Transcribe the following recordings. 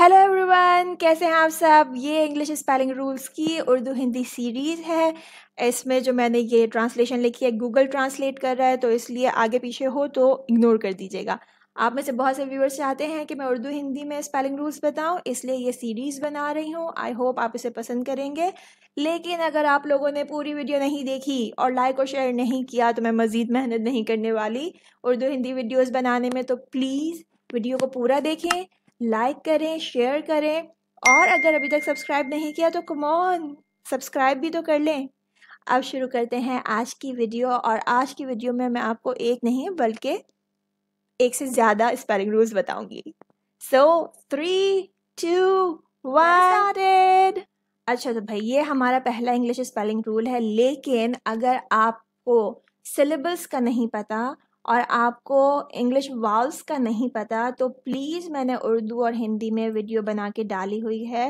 hello everyone कैसे हैं आप सब ये इंग्लिश स्पेलिंग रूल्स की उर्दू हिंदी सीरीज़ है इसमें जो मैंने ये ट्रांसलेशन लिखी है गूगल ट्रांसलेट कर रहा है तो इसलिए आगे पीछे हो तो इग्नोर कर दीजिएगा आप में से बहुत से व्यूअर्स चाहते हैं कि मैं उर्दू हिंदी में स्पेलिंग रूल्स बताऊं इसलिए ये सीरीज़ बना रही हूँ आई होप आप इसे पसंद करेंगे लेकिन अगर आप लोगों ने पूरी वीडियो नहीं देखी और लाइक और शेयर नहीं किया तो मैं मज़ीद मेहनत नहीं करने वाली उर्दू हिंदी वीडियोज़ बनाने में तो प्लीज़ वीडियो को पूरा देखें लाइक करें शेयर करें और अगर अभी तक सब्सक्राइब नहीं किया तो कमॉन सब्सक्राइब भी तो कर लें अब शुरू करते हैं आज की वीडियो और आज की वीडियो में मैं आपको एक नहीं बल्कि एक से ज़्यादा स्पेलिंग रूल्स बताऊंगी सो थ्री टू वन अच्छा तो भाई ये हमारा पहला इंग्लिश स्पेलिंग रूल है लेकिन अगर आपको सिलेबस का नहीं पता और आपको इंग्लिश वाल्स का नहीं पता तो प्लीज़ मैंने उर्दू और हिंदी में वीडियो बना के डाली हुई है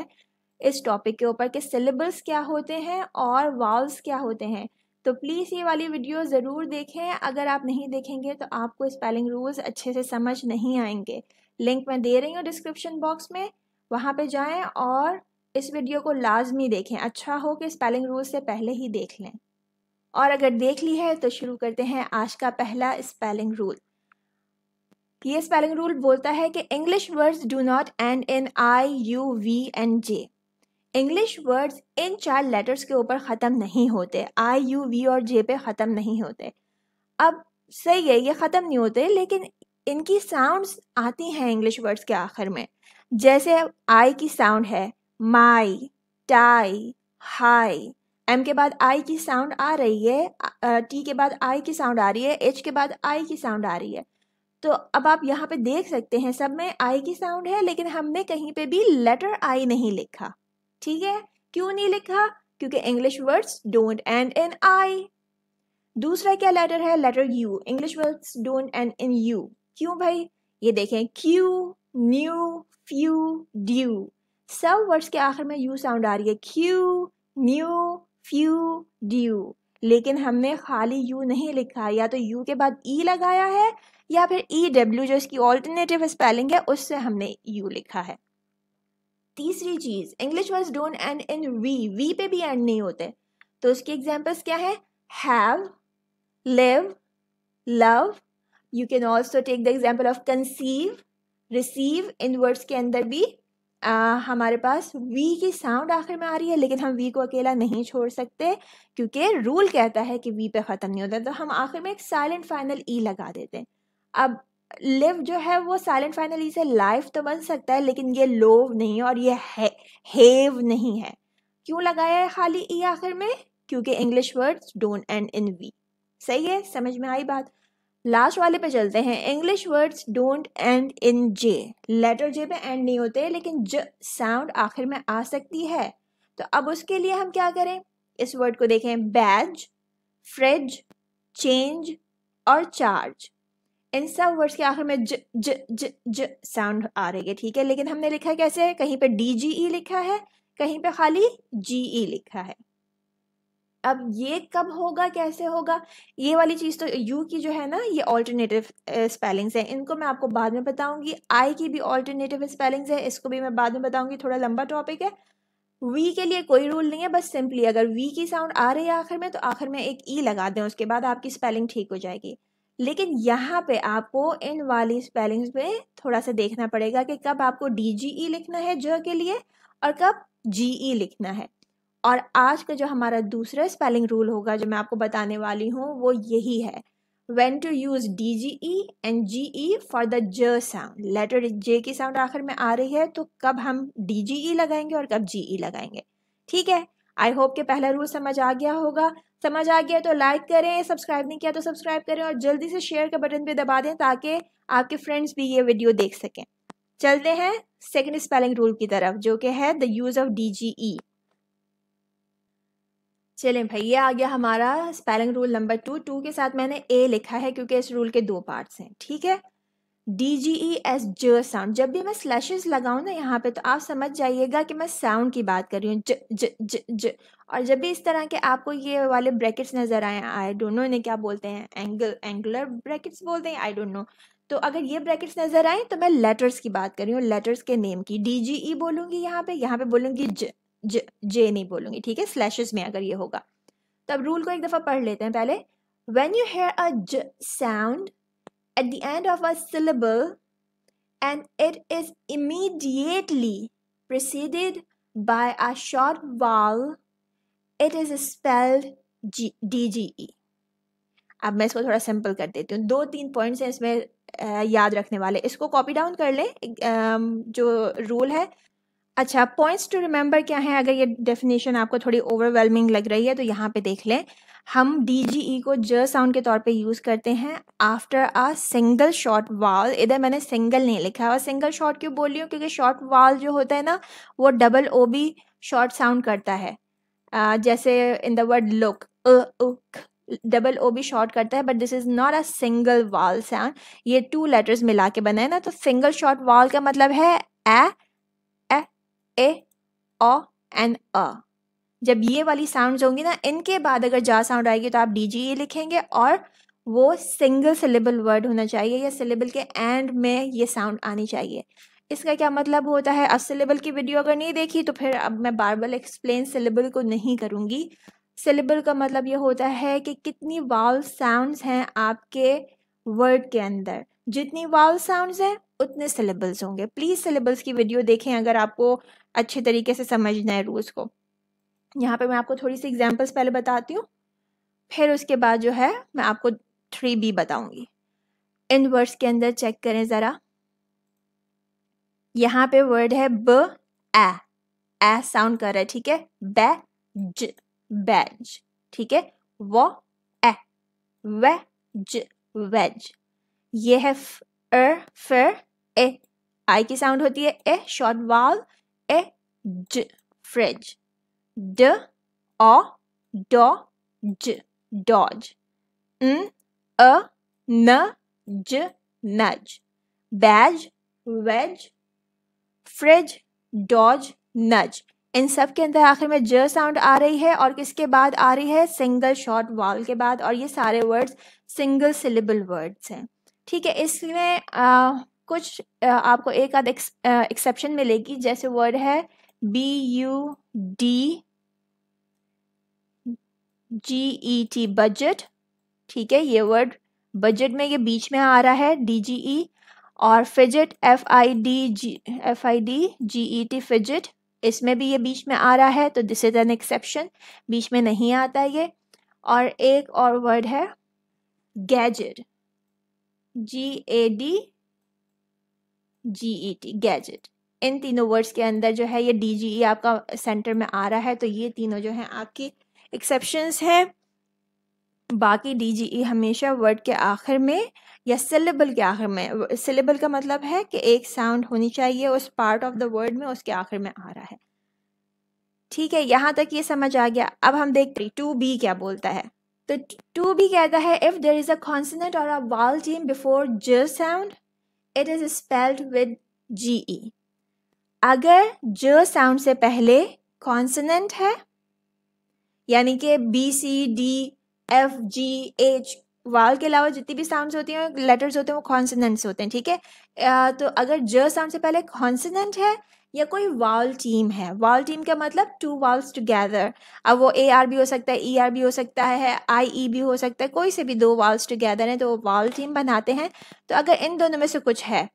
इस टॉपिक के ऊपर कि सिलेबस क्या होते हैं और वाल्स क्या होते हैं तो प्लीज़ ये वाली वीडियो ज़रूर देखें अगर आप नहीं देखेंगे तो आपको स्पेलिंग रूल्स अच्छे से समझ नहीं आएंगे लिंक मैं दे रही हूँ डिस्क्रिप्शन बॉक्स में वहाँ पे जाएं और इस वीडियो को लाजमी देखें अच्छा हो कि स्पेलिंग रूल्स से पहले ही देख लें और अगर देख ली है तो शुरू करते हैं आज का पहला स्पेलिंग रूल ये स्पेलिंग रूल बोलता है कि English words do not end in I U V and J English words इन चार लेटर्स के ऊपर ख़त्म नहीं होते आई यू वी और जे पे ख़त्म नहीं होते अब सही है ये ख़त्म नहीं होते लेकिन इनकी साउंड्स आती हैं इंग्लिश वर्ड्स के आखिर में जैसे आई की साउंड है माई टाई हाई एम के बाद आई की साउंड आ रही है टी के बाद आई की साउंड आ रही है एच के बाद आई की साउंड आ रही है तो अब आप यहाँ पे देख सकते हैं सब में आई की साउंड है लेकिन हमने कहीं पे भी लेटर आई नहीं लिखा ठीक है क्यों नहीं लिखा क्योंकि English words don't end in I दूसरा क्या लेटर है letter U English words don't end in U क्यों भाई ये देखें क्यू न्यू फ्यू ड्यू सब वर्ड्स के आखिर में यू साउंड आ रही है क्यू न्यू फ्यू ड्यू लेकिन हमने खाली यू नहीं लिखा या तो यू के बाद ई e लगाया है या फिर ई e डब्ल्यू जो इसकी ऑल्टरनेटिव स्पेलिंग है उससे हमने यू लिखा है तीसरी चीज English words don't end in V V पे भी एंड नहीं होते तो उसके एग्जाम्पल्स क्या है have live love you can also take the example of conceive receive इन वर्ड्स के अंदर भी आ, हमारे पास वी की साउंड आखिर में आ रही है लेकिन हम वी को अकेला नहीं छोड़ सकते क्योंकि रूल कहता है कि वी पे ख़त्म नहीं होता तो हम आखिर में एक साइलेंट फाइनल ई लगा देते हैं अब लिव जो है वो साइलेंट फाइनल ई से लाइव तो बन सकता है लेकिन ये लोव नहीं है और ये है हेव नहीं है क्यों लगाया है खाली ई e आखिर में क्योंकि English words don't end in V सही है समझ में आई बात लास्ट वाले पे चलते हैं English words don't end in J letter J पे एंड नहीं होते लेकिन ज साउंड आखिर में आ सकती है तो अब उसके लिए हम क्या करें इस वर्ड को देखें बैज फ्रिज चेंज और चार्ज इन सब वर्ड्स के आखिर में ज ज ज ज साउंड आ रही है ठीक है लेकिन हमने लिखा कैसे है कहीं पे डी जी ई लिखा है कहीं पे खाली जी ई e लिखा है अब ये कब होगा कैसे होगा ये वाली चीज़ तो यू की जो है ना ये ऑल्टरनेटिव स्पेलिंग्स हैं इनको मैं आपको बाद में बताऊंगी आई की भी ऑल्टरनेटिव स्पेलिंग्स है इसको भी मैं बाद में बताऊंगी थोड़ा लंबा टॉपिक है वी के लिए कोई रूल नहीं है बस सिंपली अगर वी की साउंड आ रही है आखिर में तो आखिर में एक ई e लगा दें उसके बाद आपकी स्पेलिंग ठीक हो जाएगी लेकिन यहाँ पे आपको इन वाली स्पेलिंग्स में थोड़ा सा देखना पड़ेगा कि कब आपको डी जी ई लिखना है ज के लिए और कब जी ई e लिखना है और आज का जो हमारा दूसरा स्पेलिंग रूल होगा जो मैं आपको बताने वाली हूँ वो यही है when to use D G E and G E for the ज साउंड लेटर जे की साउंड आखिर में आ रही है तो कब हम डी जी ई लगाएंगे और कब जी ई e लगाएंगे ठीक है आई होप के पहला रूल समझ आ गया होगा समझ आ गया तो लाइक करें सब्सक्राइब नहीं किया तो सब्सक्राइब करें और जल्दी से शेयर का बटन भी दबा दें ताकि आपके फ्रेंड्स भी ये वीडियो देख सकें चलते हैं सेकेंड स्पेलिंग रूल की तरफ जो कि है the use of D G E चलें भाई ये आ गया हमारा spelling rule number two two के साथ मैंने ए लिखा है क्योंकि इस रूल के दो पार्ट्स हैं ठीक है डी जी ई एस ज साउंड जब भी मैं स्लैशेस लगाऊं ना यहाँ पे तो आप समझ जाइएगा कि मैं साउंड की बात कर रही हूँ ज ज ज ज और जब भी इस तरह के आपको ये वाले ब्रैकेट्स नज़र आए आई डोंट नो इन्हें क्या बोलते हैं एंगल एंगुलर ब्रैकेट्स बोलते हैं आई डोंट नो तो अगर ये ब्रैकेट्स नज़र आए तो मैं लेटर्स की बात कर रही हूँ लेटर्स के नेम की डी जी ई बोलूंगी यहाँ पे यहाँ पे बोलूंगी ज ज, जे नहीं बोलूंगी ठीक है स्लैशेस में अगर ये होगा तो अब रूल को एक दफ़ा पढ़ लेते हैं पहले वेन यू हेयर अ ज sound at the end of a syllable and it is immediately by a short vowel it is spelled D G E अब मैं इसको थोड़ा सिंपल कर देती हूँ दो तीन पॉइंट्स हैं इसमें याद रखने वाले इसको कॉपी डाउन कर लें जो रूल है अच्छा पॉइंट्स टू रिमेंबर क्या है अगर ये डेफिनेशन आपको थोड़ी ओवरवेलमिंग लग रही है तो यहाँ पे देख लें हम डी जी ई को ज साउंड के तौर पे यूज़ करते हैं आफ्टर आ सिंगल शॉर्ट वाल इधर मैंने सिंगल नहीं लिखा और सिंगल शॉर्ट क्यों बोल रही हूँ क्योंकि शॉर्ट वाल जो होता है ना वो double O be short sound करता है uh, जैसे in the word look double O भी शॉर्ट करता है but this is not a single vowel sound ये टू लेटर्स मिला के बनाए ना तो सिंगल शॉर्ट वाल का मतलब है ए ए ओ एंड अ जब ये वाली साउंड्स होंगी ना इनके बाद अगर जा साउंड आएगी तो आप डी जी ए लिखेंगे और वो सिंगल सिलेबल वर्ड होना चाहिए या सिलेबल के एंड में ये साउंड आनी चाहिए इसका क्या मतलब होता है अब सिलेबल की वीडियो अगर नहीं देखी तो फिर अब मैं बार बार एक्सप्लेन सिलेबल को नहीं करूँगी सिलेबल का मतलब ये होता है कि कितनी वाउल साउंड्स हैं आपके वर्ड के अंदर जितनी वाउल साउंड्स हैं उतने सिलेबल्स होंगे प्लीज़ सिलेबल्स की वीडियो देखें अगर आपको अच्छे तरीके से समझना है रूल्स को यहाँ पे मैं आपको थोड़ी सी एग्जांपल्स पहले बताती हूँ फिर उसके बाद जो है मैं आपको थ्री बी बताऊंगी इन वर्ड्स के अंदर चेक करें ज़रा यहाँ पे वर्ड है ब ए ए साउंड कर रहा है ठीक है बै ज बैज ठीक है व ए वे ज वेज ये है फ, अर, फर ए आई की साउंड होती है a short vowel fridge fridge d o dodge dodge n a n j nudge badge wedge fridge dodge nudge इन सब के अंदर आखिर में ज साउंड आ रही है और किसके बाद आ रही है सिंगल शॉर्ट वॉल के बाद और ये सारे वर्ड्स सिंगल सिलेबल वर्ड्स हैं ठीक है इसमें कुछ आपको एक आध एक्सेप्शन मिलेगी जैसे वर्ड है B U D G E T budget ठीक है ये वर्ड बजट में ये बीच में आ रहा है डी जी ई और fidget F I D G F I D G E T fidget इसमें भी ये बीच में आ रहा है तो दिस इज एन एक्सेप्शन बीच में नहीं आता ये और एक और वर्ड है gadget G A D G E T gadget इन तीनों वर्ड्स के अंदर जो है ये डी जी ई आपका सेंटर में आ रहा है तो ये तीनों जो हैं आपकी एक्सेप्शंस हैं बाकी डी जी ई हमेशा वर्ड के आखिर में या सिलेबल के आखिर में सिलेबल का मतलब है कि एक साउंड होनी चाहिए उस पार्ट ऑफ द वर्ड में उसके आखिर में आ रहा है ठीक है यहाँ तक ये समझ आ गया अब हम देखते हैं टू बी क्या बोलता है तो टू बी कहता है if there is a consonant और अ वाल टीम बिफोर ज sound it is spelled with G E अगर ज साउंड से पहले कॉन्सनेंट है यानी कि B C D F G H vowel के अलावा जितनी भी साउंड्स होती हैं लेटर्स होते हैं वो कॉन्सनेंट्स होते हैं ठीक है तो अगर ज साउंड से पहले कॉन्सनेंट है या कोई वाल टीम है वाल टीम का मतलब टू वाल्स टुगेदर अब वो ए आर भी हो सकता है ई आर भी हो सकता है आई ई भी हो सकता है कोई से भी दो वाल्स टुगेदर हैं तो वो वाल टीम बनाते हैं तो अगर इन दोनों में से कुछ है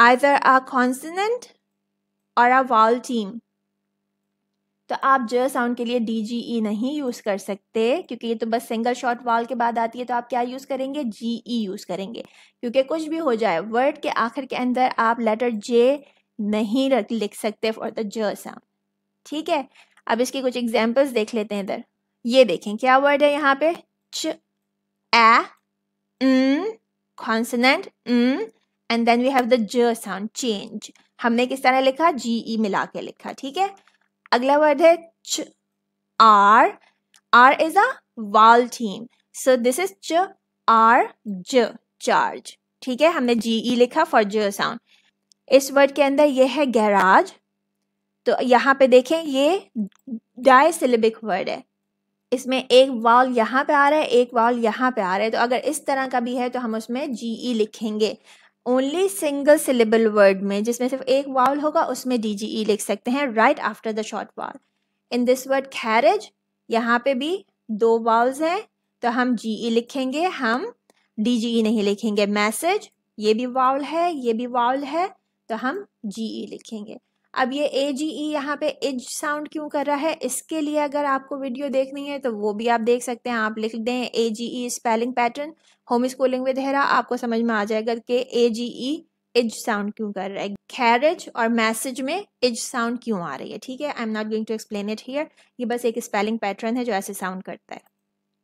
आइदर आ कॉन्सनेंट और आ वाल टीम तो आप ज साउंड के लिए डी जी ई नहीं यूज़ कर सकते क्योंकि ये तो बस सिंगल शॉट वाल के बाद आती है तो आप क्या यूज़ करेंगे जी ई यूज़ करेंगे क्योंकि कुछ भी हो जाए वर्ड के आखिर के अंदर आप लेटर जे नहीं रख लिख सकते फॉर द ज साउंड ठीक है अब इसके कुछ एग्जाम्पल्स देख लेते हैं इधर ये देखें क्या वर्ड है यहाँ पे च a consonant and then we have the ज साउंड चेंज हमने किस तरह लिखा जी ई e मिला के लिखा ठीक है अगला वर्ड है च are are is a vowel team so this is च आर ज चार्ज ठीक है हमने जी ई e लिखा फॉर ज साउंड इस वर्ड के अंदर ये है गैराज तो यहाँ पे देखें ये डाई वर्ड है इसमें एक वाल यहाँ पे आ रहा है एक वाल यहाँ पे आ रहा है तो अगर इस तरह का भी है तो हम उसमें जी ई e लिखेंगे ओनली सिंगल सिलेबल वर्ड में जिसमें सिर्फ एक वाल होगा उसमें डी जी ई लिख सकते हैं राइट आफ्टर द शॉर्ट वाल इन दिस वर्ड खैरेज यहाँ पे भी दो वाल्स हैं तो हम जी ई e लिखेंगे हम डी जी ई नहीं लिखेंगे मैसेज ये भी वाउल है ये भी वाउल है तो हम जी ई e लिखेंगे अब ये ए जी ई यहाँ पे इज साउंड क्यों कर रहा है इसके लिए अगर आपको वीडियो देखनी है तो वो भी आप देख सकते हैं आप लिख दें A G E spelling pattern home schooling with Hera आपको समझ में आ जाएगा कि ए जी ई इज साउंड क्यों कर रहा है खैरिज और मैसेज में इज साउंड क्यों आ रही है ठीक है I am not going to explain it here ये बस एक स्पेलिंग पैटर्न है जो ऐसे साउंड करता है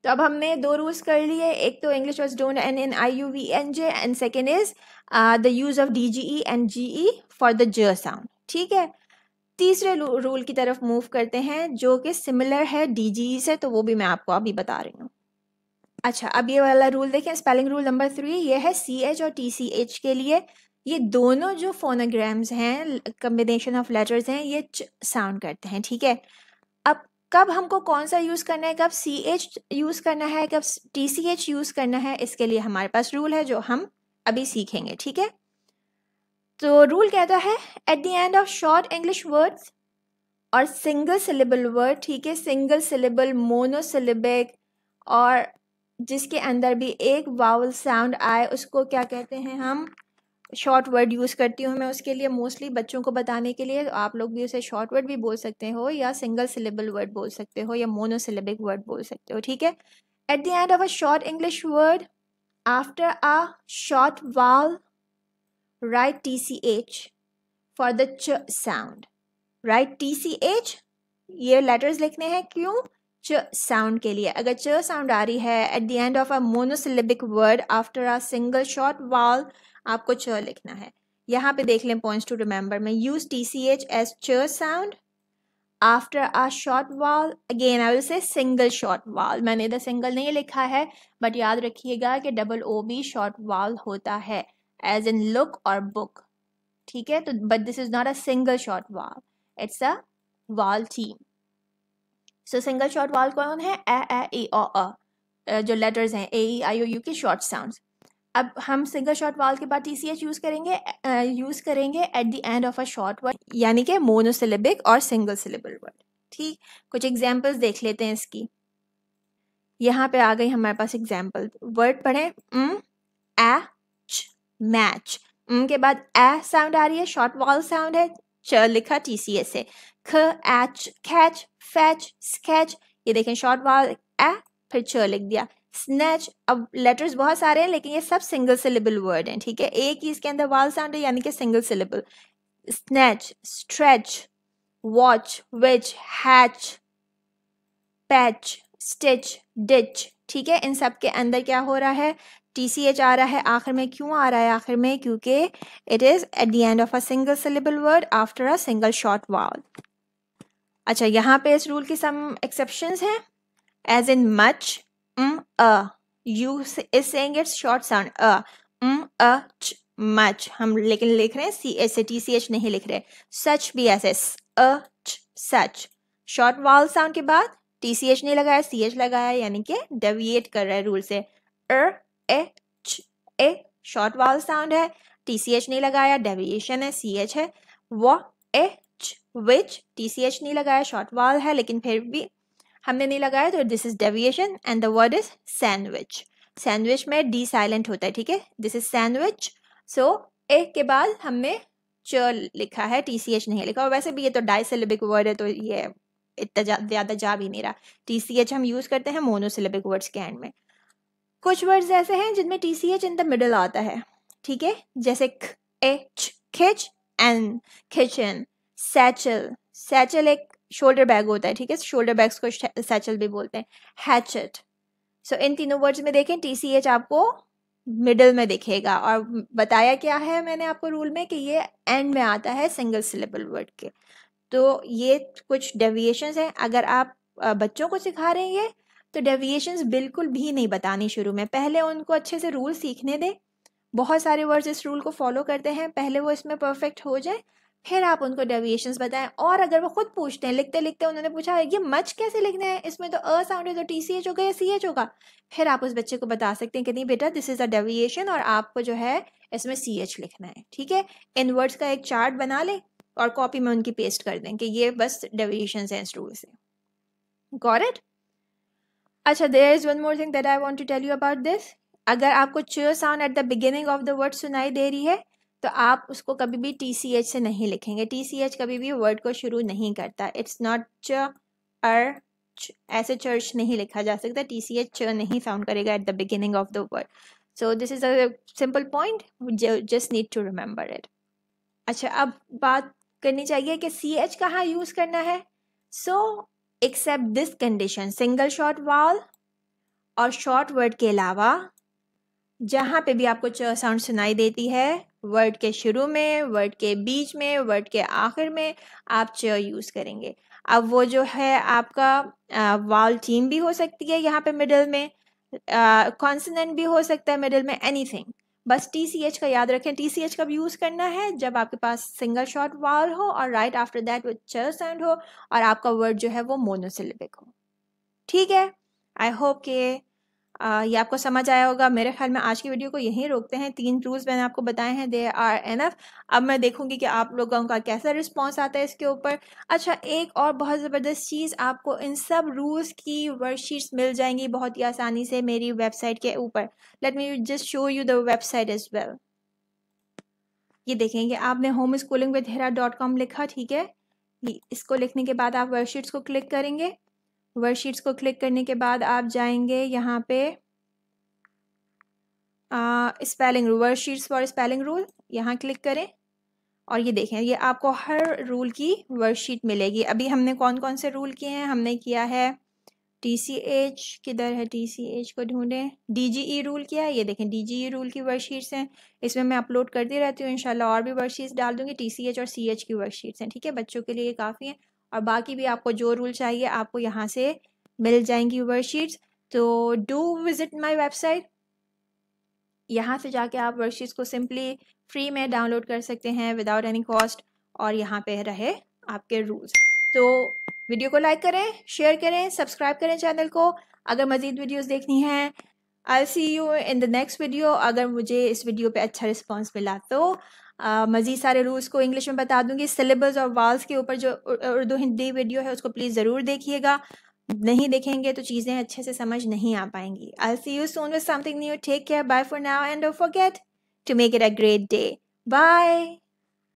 तो अब हमने दो रूल्स कर लिए एक तो इंग्लिश वॉज don't end in I U V and J and second is the use of D G E and G E for the ज साउंड ठीक है तीसरे रूल की तरफ मूव करते हैं जो कि सिमिलर है डी जी ई से तो वो भी मैं आपको अभी बता रही हूँ अच्छा अब ये वाला रूल देखें स्पेलिंग रूल नंबर थ्री ये है सी एच और टी सी एच के लिए ये दोनों जो फोनोग्राम्स हैं कम्बिनेशन ऑफ लेटर्स हैं ये साउंड करते हैं ठीक है कब हमको कौन सा यूज़ करना है कब सी एच यूज़ करना है कब टी सी एच यूज़ करना है इसके लिए हमारे पास रूल है जो हम अभी सीखेंगे ठीक है तो रूल कहता है at the end of short English words और सिंगल सिलेबल वर्ड ठीक है सिंगल सिलेबल मोनोसिलेबिक और जिसके अंदर भी एक वाउल साउंड आए उसको क्या कहते हैं हम शॉर्ट वर्ड यूज़ करती हूँ मैं उसके लिए मोस्टली बच्चों को बताने के लिए आप लोग भी उसे शॉर्ट वर्ड भी बोल सकते हो या सिंगल सिलेबल वर्ड बोल सकते हो या मोनोसिलेबिक वर्ड बोल सकते हो ठीक है at the end of a short English word after a short vowel right T C H for the च sound right T C H ये लेटर्स लिखने हैं क्यों च साउंड के लिए अगर च साउंड आ रही है at the end of a monosyllabic word after a single short vowel आपको च लिखना है यहाँ पे देख लें पॉइंट्स टू रिमेंबर मैं use T C H S च sound after a short vowel again I will say single short vowel मैंने इधर सिंगल नहीं लिखा है बट याद रखिएगा कि डबल ओ भी शॉर्ट वाल होता है एज इन लुक और बुक ठीक है तो but this is not a single short vowel it's a vowel team so single short वाल कौन है ए ए ए ओ अ जो लेटर्स हैं A E I O U के शॉर्ट साउंड अब हम सिंगल शॉर्ट वाल के बाद टी सी एच यूज़ करेंगे यूज़ करेंगे at the end of a short word यानी कि मोनोसिलेबिक और सिंगल सिलेबल वर्ड ठीक कुछ एग्जाम्पल्स देख लेते हैं इसकी यहाँ पे आ गई हमारे पास एग्जाम्पल वर्ड पढ़े एच मैच उम के बाद ए साउंड आ रही है शॉर्ट वॉल साउंड है च लिखा टी सी एस से ख एच कैच फैच स्केच ये देखें शॉर्ट वाल ए फिर च लिख दिया स्नैच अब लेटर्स बहुत सारे हैं लेकिन ये सब सिंगल सिलेबल वर्ड हैं ठीक है एक ही इसके अंदर वाल साउंड है यानी कि single syllable snatch stretch watch witch hatch patch stitch ditch ठीक है इन सब के अंदर क्या हो रहा है टी सी एच आ रहा है आखिर में क्यों आ रहा है आखिर में क्योंकि it is at the end of a single syllable word after a single short vowel अच्छा यहाँ पे इस रूल की सम एक्सेप्शंस हैं as in much a U is saying it's short sound a a much हम लेकिन लिख रहे हैं सी एस से टी सी एच नहीं लिख रहे such B S S a such short vowel sound के बाद टी सी एच नहीं लगाया सी एच लगाया यानी कि डेविएट कर रहा है रूल से uh H A short vowel sound है टी सी एच नहीं लगाया डेविएशन है सी एच है व A e, which T C H नहीं लगाया शॉर्ट वाल है लेकिन फिर भी हमने नहीं लगाया तो this is deviation and the word is sandwich sandwich में डी साइलेंट होता है ठीक है this is sandwich so A के बाद हमने च लिखा है टी सी एच नहीं लिखा और वैसे भी ये तो डाइसिलेबिक वर्ड है तो ये इतना ज़्यादा जा भी नहीं रहा टी सी एच हम यूज़ करते हैं मोनोसिलेबिक वर्ड्स के एंड में कुछ वर्ड्स ऐसे हैं जिनमें T C H in the middle आता है ठीक है जैसे ख H kitch and kitchen satchel satchel एक शोल्डर बैग होता है ठीक है शोल्डर बैग्स को सैचल भी बोलते हैं हैचेट सो इन तीनों वर्ड्स में देखें टी सी एच आपको मिडल में दिखेगा और बताया क्या है मैंने आपको रूल में कि ये एंड में आता है सिंगल सिलेबल वर्ड के तो ये कुछ डेविएशंस हैं अगर आप बच्चों को सिखा रहे हैं तो डेविएशंस बिल्कुल भी नहीं बतानी शुरू में पहले उनको अच्छे से रूल सीखने दें बहुत सारे वर्ड्स इस रूल को फॉलो करते हैं पहले वो इसमें परफेक्ट हो जाए फिर आप उनको डेविएशन बताएं और अगर वो खुद पूछते हैं लिखते लिखते उन्होंने पूछा ये मच कैसे लिखना है इसमें तो अ साउंड है तो टी सी एच होगा या सी एच होगा फिर आप उस बच्चे को बता सकते हैं कि नहीं बेटा दिस इज़ अ डेविएशन और आपको जो है इसमें सी एच लिखना है ठीक है इन वर्ड्स का एक चार्ट बना लें और कॉपी में उनकी पेस्ट कर दें कि ये बस डेविएशन है इस रूल से गॉर इट अच्छा there is one more thing that I want to tell you about this अगर आपको chair sound at the beginning of the word सुनाई दे रही है तो आप उसको कभी भी टी सी एच से नहीं लिखेंगे टी सी एच कभी भी वर्ड को शुरू नहीं करता इट्स नॉट च अर ऐसे चर्च नहीं लिखा जा सकता टी सी एच नहीं साउंड करेगा at the beginning of the word so this is a simple point just need to remember it अच्छा अब बात करनी चाहिए कि सी एच कहाँ यूज़ करना है so except this condition single short vowel और शॉर्ट वर्ड के अलावा जहाँ पे भी आपको च साउंड सुनाई देती है वर्ड के शुरू में वर्ड के बीच में वर्ड के आखिर में आप च यूज़ करेंगे अब वो जो है आपका वाल टीम भी हो सकती है यहाँ पे मिडल में कॉन्सनेंट भी हो सकता है मिडल में एनीथिंग बस टी सी एच का याद रखें टी सी एच कब यूज़ करना है जब आपके पास सिंगल शॉट वाल हो और राइट आफ्टर दैट वो चर साउंड हो और आपका वर्ड जो है वो मोनोसिलेबिक हो ठीक है आई होप के ये आपको समझ आया होगा मेरे ख्याल में आज की वीडियो को यहीं रोकते हैं तीन रूल्स मैंने आपको बताए हैं दे आर एनफ अब मैं देखूंगी कि आप लोगों का कैसा रिस्पॉन्स आता है इसके ऊपर अच्छा एक और बहुत ज़बरदस्त चीज़ आपको इन सब रूल्स की वर्कशीट्स मिल जाएंगी बहुत ही आसानी से मेरी वेबसाइट के ऊपर let me just show you the website is well ये देखेंगे आपने home schooling with Hera dot com लिखा ठीक है इसको लिखने के बाद आप वर्कशीट्स को क्लिक करेंगे वर्कशीट्स को क्लिक करने के बाद आप जाएंगे यहाँ पे spelling rule worksheets for spelling rule यहाँ क्लिक करें और ये देखें ये आपको हर रूल की वर्कशीट मिलेगी अभी हमने कौन कौन से रूल किए हैं हमने किया है टी सी एच किधर है टी सी एच को ढूंढें डी जी ई रूल किया है ये देखें डी जी ई रूल की वर्कशीट्स हैं इसमें मैं अपलोड करती रहती हूँ इंशाल्लाह और भी वर्कशीट्स डाल दूँगी टी सी एच और सी एच की वर्कशीट्स हैं ठीक है बच्चों के लिए काफ़ी हैं और बाकी भी आपको जो रूल चाहिए आपको यहाँ से मिल जाएंगी वर्कशीट्स तो डू विज़िट माई वेबसाइट यहाँ से जाके आप वर्कशीट्स को सिंपली फ्री में डाउनलोड कर सकते हैं विदाउट एनी कॉस्ट और यहाँ पे रहे आपके रूल्स तो वीडियो को लाइक करें शेयर करें सब्सक्राइब करें चैनल को अगर मज़ीद वीडियोस देखनी हैं I see you in the next video अगर मुझे इस वीडियो पे अच्छा रिस्पांस मिला तो मज़ीद सारे रूल्स को इंग्लिश में बता दूंगी सिलेबस और वाल्स के ऊपर जो उर्दू हिंदी वीडियो है उसको प्लीज़ ज़रूर देखिएगा नहीं देखेंगे तो चीज़ें अच्छे से समझ नहीं आ पाएंगी I see you soon with something new take care bye for now and don't forget to make it a great day bye